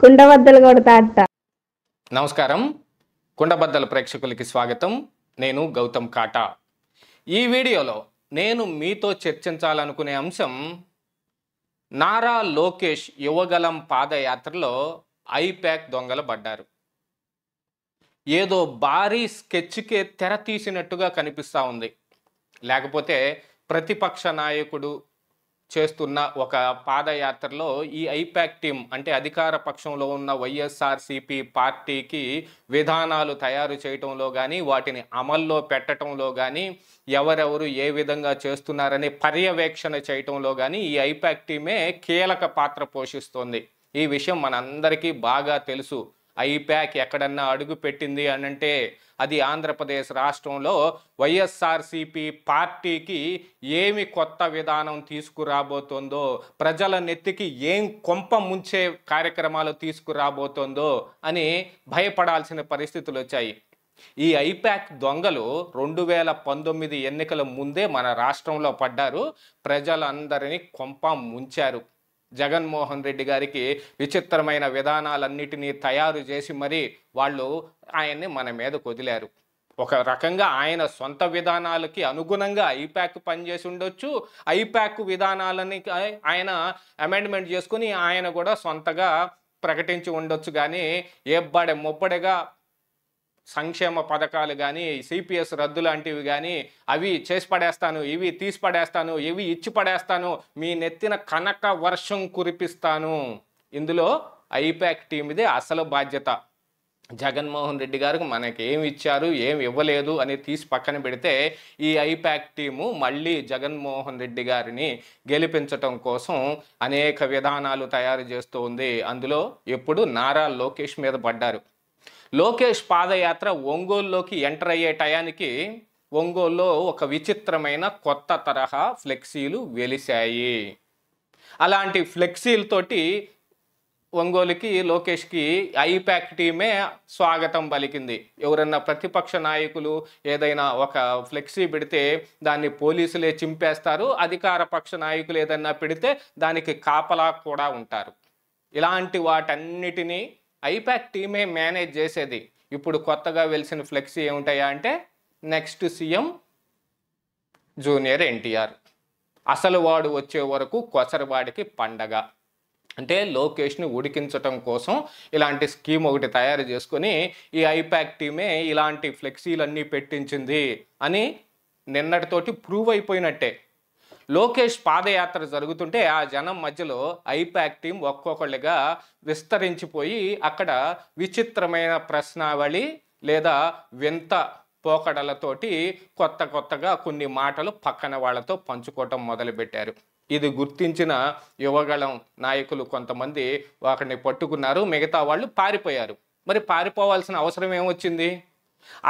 కుండబద్దలు కొడతా అట్ట నమస్కారం కుండబద్దల ప్రేక్షకులకి స్వాగతం నేను గౌతమ్ కాటా ఈ వీడియోలో నేను మీతో చర్చించాలనుకునే అంశం నారా లోకేష్ యువగలం పాదయాత్రలో ఐప్యాక్ దొంగలు పడ్డారు ఏదో భారీ స్కెచ్కే తెర తీసినట్టుగా కనిపిస్తూ ఉంది లేకపోతే ప్రతిపక్ష నాయకుడు చేస్తున్న ఒక పాదయాత్రలో ఈ ఐపాక్ టీం అంటే అధికార పక్షంలో ఉన్న వైఎస్ఆర్సిపి పార్టీకి విధానాలు తయారు చేయటంలో కానీ వాటిని అమల్లో పెట్టడంలో కానీ ఎవరెవరు ఏ విధంగా చేస్తున్నారనే పర్యవేక్షణ చేయటంలో కానీ ఈ ఐపాక్ టీమే కీలక పాత్ర పోషిస్తోంది ఈ విషయం మనందరికీ బాగా తెలుసు ఐప్యాక్ ఎక్కడన్నా అడుగు పెట్టింది అనంటే అది ఆంధ్రప్రదేశ్ రాష్ట్రంలో వైఎస్ఆర్సిపి పార్టీకి ఏమి కొత్త విధానం తీసుకురాబోతోందో ప్రజల నెత్తికి ఏం కొంప ముంచే కార్యక్రమాలు తీసుకురాబోతోందో అని భయపడాల్సిన పరిస్థితులు వచ్చాయి ఈ ఐపాక్ దొంగలు రెండు వేల పంతొమ్మిది ఎన్నికల ముందే మన రాష్ట్రంలో పడ్డారు ప్రజలందరినీ కొంప ముంచారు జగన్మోహన్ రెడ్డి గారికి విచిత్రమైన విధానాలన్నిటినీ తయారు చేసి మరి వాళ్ళు ఆయన్ని మన మీద కొదిలారు ఒక రకంగా ఆయన సొంత విధానాలకి అనుగుణంగా ఐప్యాక్ పనిచేసి ఉండొచ్చు ఐప్యాక్ విధానాలని ఆయన అమెండ్మెంట్ చేసుకుని ఆయన కూడా సొంతగా ప్రకటించి ఉండొచ్చు కానీ ఏ బడే సంక్షేమ పథకాలు కానీ సిపిఎస్ రద్దు లాంటివి కానీ అవి చేసి పడేస్తాను ఇవి తీసి పడేస్తాను ఇవి ఇచ్చి పడేస్తాను మీ నెత్తిన కనక వర్షం కురిపిస్తాను ఇందులో ఐపాక్ టీమ్దే అసలు బాధ్యత జగన్మోహన్ రెడ్డి గారికి మనకి ఏమి ఇచ్చారు ఏమి ఇవ్వలేదు అని తీసి పక్కన పెడితే ఈ ఐపాక్ టీము మళ్ళీ జగన్మోహన్ రెడ్డి గారిని గెలిపించటం కోసం అనేక విధానాలు తయారు చేస్తూ ఉంది అందులో ఎప్పుడు నారా లోకేష్ మీద పడ్డారు లోకేష్ పాదయాత్ర ఒంగోలులోకి ఎంటర్ అయ్యే టయానికి ఒంగోలులో ఒక విచిత్రమైన కొత్త తరహా ఫ్లెక్సీలు వెలిశాయి అలాంటి ఫ్లెక్సీలతోటి ఒంగోలుకి లోకేష్కి ఐప్యాక్ టీమే స్వాగతం పలికింది ఎవరన్నా ప్రతిపక్ష నాయకులు ఏదైనా ఒక ఫ్లెక్సీ పెడితే దాన్ని పోలీసులే చింపేస్తారు అధికార పక్ష నాయకులు ఏదైనా పెడితే దానికి కాపలా కూడా ఉంటారు ఇలాంటి వాటన్నిటినీ ఐపాక్ టీమే మేనేజ్ చేసేది ఇప్పుడు కొత్తగా వెలిసిన ఫ్లెక్సీ ఏముంటాయా అంటే నెక్స్ట్ సీఎం జూనియర్ ఎన్టీఆర్ అసలు వాడు వచ్చే వరకు కొసరవాడికి పండగ అంటే లోకేష్ని ఉడికించటం కోసం ఇలాంటి స్కీమ్ ఒకటి తయారు చేసుకొని ఈ ఐపాక్ టీమే ఇలాంటి ఫ్లెక్సీలన్నీ పెట్టించింది అని నిన్నటితోటి ప్రూవ్ అయిపోయినట్టే లోకేష్ పాదయాత్ర జరుగుతుంటే ఆ జనం మధ్యలో ఐపాక్ టీం ఒక్కొక్కళ్ళుగా విస్తరించిపోయి అక్కడ విచిత్రమైన ప్రశ్నావళి లేదా వింత పోకడలతోటి కొత్త కొత్తగా కొన్ని మాటలు పక్కన వాళ్ళతో పంచుకోవటం మొదలుపెట్టారు ఇది గుర్తించిన యువగళం నాయకులు కొంతమంది వాటిని పట్టుకున్నారు మిగతా వాళ్ళు పారిపోయారు మరి పారిపోవాల్సిన అవసరం ఏమొచ్చింది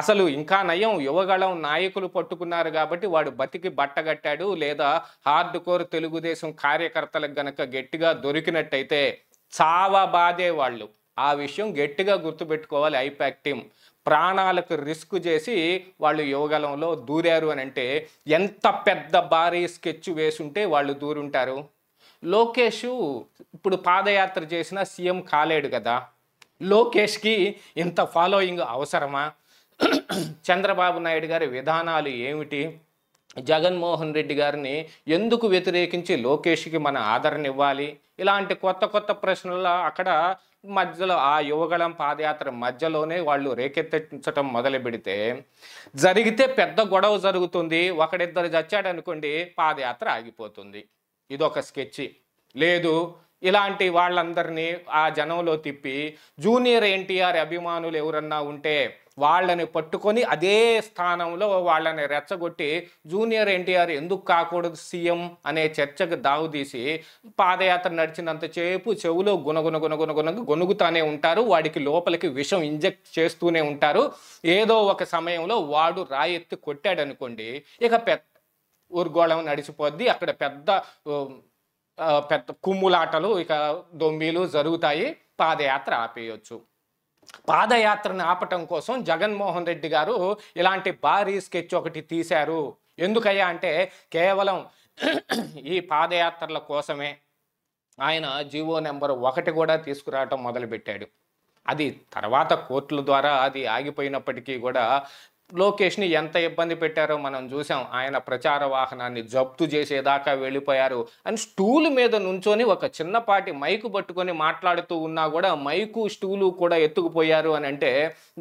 అసలు ఇంకా నయం యువగళం నాయకులు పట్టుకున్నారు కాబట్టి వాడు బతికి బట్టగట్టాడు లేదా హార్డ్ కోర్ తెలుగుదేశం కార్యకర్తలకు గనక గట్టిగా దొరికినట్టయితే చావా బాధే వాళ్ళు ఆ విషయం గట్టిగా గుర్తుపెట్టుకోవాలి ఐపాక్ టీం ప్రాణాలకు రిస్క్ చేసి వాళ్ళు యువగలంలో దూరారు అని అంటే ఎంత పెద్ద భారీ స్కెచ్ వేసుంటే వాళ్ళు దూరుంటారు లోకేష్ ఇప్పుడు పాదయాత్ర చేసిన సీఎం కాలేడు కదా లోకేష్కి ఇంత ఫాలోయింగ్ అవసరమా చంద్రబాబు నాయుడు గారి విధానాలు ఏమిటి జగన్మోహన్ రెడ్డి గారిని ఎందుకు వ్యతిరేకించి లోకేష్కి మన ఆదరణ ఇవ్వాలి ఇలాంటి కొత్త కొత్త ప్రశ్నల్లో అక్కడ మధ్యలో ఆ యువగళం పాదయాత్ర మధ్యలోనే వాళ్ళు రేకెత్తించడం మొదలు పెడితే జరిగితే పెద్ద గొడవ జరుగుతుంది ఒకడిద్దరు చచ్చాడు అనుకోండి పాదయాత్ర ఆగిపోతుంది ఇదొక స్కెచ్ లేదు ఇలాంటి వాళ్ళందరినీ ఆ జనంలో తిప్పి జూనియర్ ఎన్టీఆర్ అభిమానులు ఎవరన్నా ఉంటే వాళ్ళని పట్టుకొని అదే స్థానంలో వాళ్ళని రెచ్చగొట్టి జూనియర్ ఎన్టీఆర్ ఎందుకు కాకూడదు సీఎం అనే చర్చకు దావుదీసి పాదయాత్ర నడిచినంతసేపు చెవులో గుణగుణ గుణగుణ గుణ గొనుగుతానే ఉంటారు వాడికి లోపలికి విషం ఇంజెక్ట్ చేస్తూనే ఉంటారు ఏదో ఒక సమయంలో వాడు రాయెత్తి కొట్టాడనుకోండి ఇక పెద్ద ఊర్గోళం నడిచిపోద్ది అక్కడ పెద్ద పెద్ద కుమ్ములాటలు ఇక దొమ్మిలు జరుగుతాయి పాదయాత్ర ఆపేయచ్చు పాదయాత్రను ఆపటం కోసం జగన్మోహన్ రెడ్డి గారు ఇలాంటి భారీ స్కెచ్ ఒకటి తీశారు ఎందుకయ్యా అంటే కేవలం ఈ పాదయాత్రల కోసమే ఆయన జీవో నెంబర్ ఒకటి కూడా తీసుకురావటం మొదలుపెట్టాడు అది తర్వాత కోర్టుల ద్వారా అది ఆగిపోయినప్పటికీ కూడా లోకేష్ని ఎంత ఇబ్బంది పెట్టారో మనం చూసాం ఆయన ప్రచార వాహనాన్ని జప్తు చేసేదాకా వెళ్ళిపోయారు అని స్టూల్ మీద నుంచొని ఒక చిన్నపాటి మైకు పట్టుకొని మాట్లాడుతూ ఉన్నా కూడా మైకు స్టూలు కూడా ఎత్తుకుపోయారు అని అంటే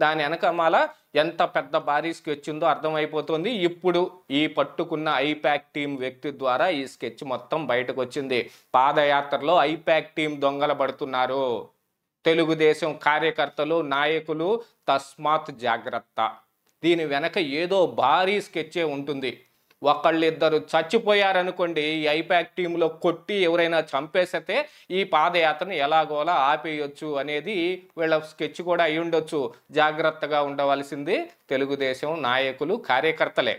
దాని వెనకమాల ఎంత పెద్ద భారీ స్కెచ్ ఉందో అర్థమైపోతుంది ఇప్పుడు ఈ పట్టుకున్న ఐప్యాక్ టీం వ్యక్తి ద్వారా ఈ స్కెచ్ మొత్తం బయటకు వచ్చింది పాదయాత్రలో ఐప్యాక్ టీం దొంగల పడుతున్నారు తెలుగుదేశం కార్యకర్తలు నాయకులు తస్మాత్ జాగ్రత్త దీని వెనక ఏదో భారీ స్కెచ్చే ఉంటుంది ఒకళ్ళిద్దరు చచ్చిపోయారనుకోండి ఈ ఐపాక్ టీంలో కొట్టి ఎవరైనా చంపేస్తే ఈ పాదయాత్రను ఎలాగోలా ఆపేయొచ్చు అనేది వీళ్ళ స్కెచ్ కూడా అయి ఉండొచ్చు జాగ్రత్తగా ఉండవలసింది తెలుగుదేశం నాయకులు కార్యకర్తలే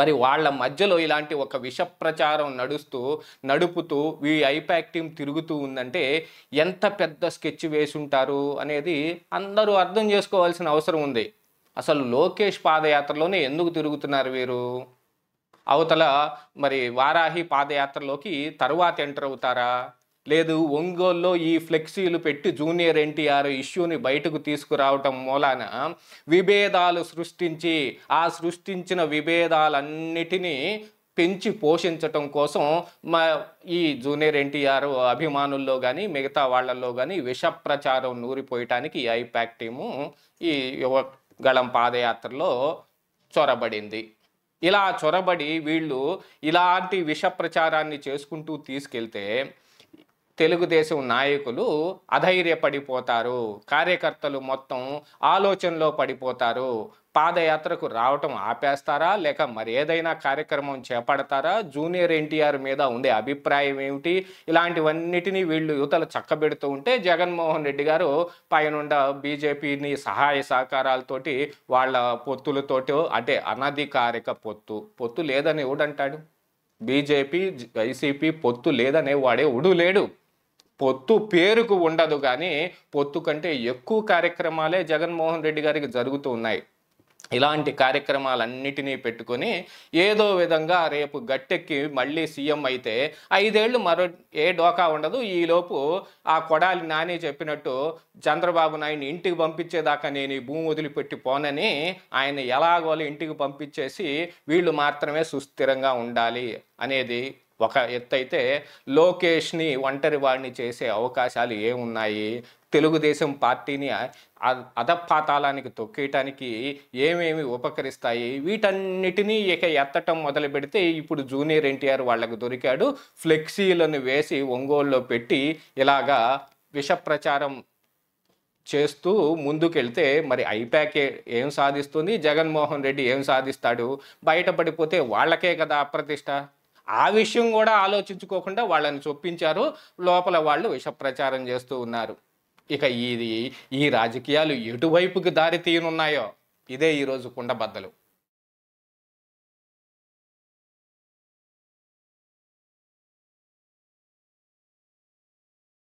మరి వాళ్ళ మధ్యలో ఇలాంటి ఒక విష ప్రచారం నడుస్తూ నడుపుతూ ఈ ఐపాక్ టీం తిరుగుతూ ఉందంటే ఎంత పెద్ద స్కెచ్ వేసి ఉంటారు అనేది అందరూ అర్థం చేసుకోవాల్సిన అవసరం ఉంది అసలు లోకేష్ పాదయాత్రలోనే ఎందుకు తిరుగుతున్నారు వీరు అవతల మరి వారాహి పాదయాత్రలోకి తరువాత ఎంటర్ అవుతారా లేదు ఒంగోల్లో ఈ ఫ్లెక్సీలు పెట్టి జూనియర్ ఎన్టీఆర్ ఇష్యూని బయటకు తీసుకురావటం మూలాన విభేదాలు సృష్టించి ఆ సృష్టించిన విభేదాలన్నిటినీ పెంచి పోషించటం కోసం మా ఈ జూనియర్ ఎన్టీఆర్ అభిమానుల్లో కానీ మిగతా వాళ్ళల్లో కానీ విష ప్రచారం నూరిపోయటానికి ఐపాక్ టీము ఈ గళం పాదయాత్రలో చొరబడింది ఇలా చొరబడి వీళ్ళు ఇలాంటి విష ప్రచారాన్ని చేసుకుంటూ తీసుకెళ్తే తెలుగుదేశం నాయకులు అధైర్యపడిపోతారు కార్యకర్తలు మొత్తం ఆలోచనలో పడిపోతారు పాదయాత్రకు రావటం ఆపేస్తారా లేక మరి ఏదైనా కార్యక్రమం చేపడతారా జూనియర్ ఎన్టీఆర్ మీద ఉండే అభిప్రాయం ఏమిటి ఇలాంటివన్నిటినీ వీళ్ళు యువతలు చక్కబెడుతూ ఉంటే జగన్మోహన్ రెడ్డి గారు పైనుండ బీజేపీని సహాయ సహకారాలతోటి వాళ్ళ పొత్తులతోటి అంటే అనధికారిక పొత్తు పొత్తు లేదని ఎవడంటాడు బీజేపీ వైసీపీ పొత్తు లేదనే వాడే ఉడు లేడు పొత్తు పేరుకు ఉండదు కానీ పొత్తు కంటే ఎక్కువ కార్యక్రమాలే జగన్మోహన్ రెడ్డి గారికి జరుగుతూ ఉన్నాయి ఇలాంటి కార్యక్రమాలన్నిటినీ పెట్టుకొని ఏదో విధంగా రేపు గట్టెక్కి మళ్ళీ సీఎం అయితే ఐదేళ్లు మరో ఏ డోకా ఉండదు ఈలోపు ఆ కొడాలి నాని చెప్పినట్టు చంద్రబాబు నాయుడిని ఇంటికి పంపించేదాకా నేను ఈ భూమి వదిలిపెట్టి పోనని ఆయన ఎలాగోలో ఇంటికి పంపించేసి వీళ్ళు మాత్రమే సుస్థిరంగా ఉండాలి అనేది ఒక ఎత్తైతే లోకేష్ని ఒంటరి వాడిని చేసే అవకాశాలు ఏమున్నాయి తెలుగుదేశం పార్టీని అధపాతాళానికి తొక్కేయటానికి ఏమేమి ఉపకరిస్తాయి వీటన్నిటినీ ఇక ఎత్తటం మొదలు పెడితే ఇప్పుడు జూనియర్ ఎన్టీఆర్ వాళ్ళకు దొరికాడు ఫ్లెక్సీలను వేసి ఒంగోలులో పెట్టి ఇలాగా విషప్రచారం చేస్తూ ముందుకెళ్తే మరి ఐపాక్ ఏం సాధిస్తుంది జగన్మోహన్ రెడ్డి ఏం సాధిస్తాడు బయటపడిపోతే వాళ్ళకే కదా అప్రతిష్ట ఆ విషయం కూడా ఆలోచించుకోకుండా వాళ్ళని చొప్పించారు లోపల వాళ్ళు విష ప్రచారం చేస్తూ ఉన్నారు ఇక ఇది ఈ రాజకీయాలు ఎటువైపుకి దారి తీయనున్నాయో ఇదే ఈరోజు కుండబద్దలు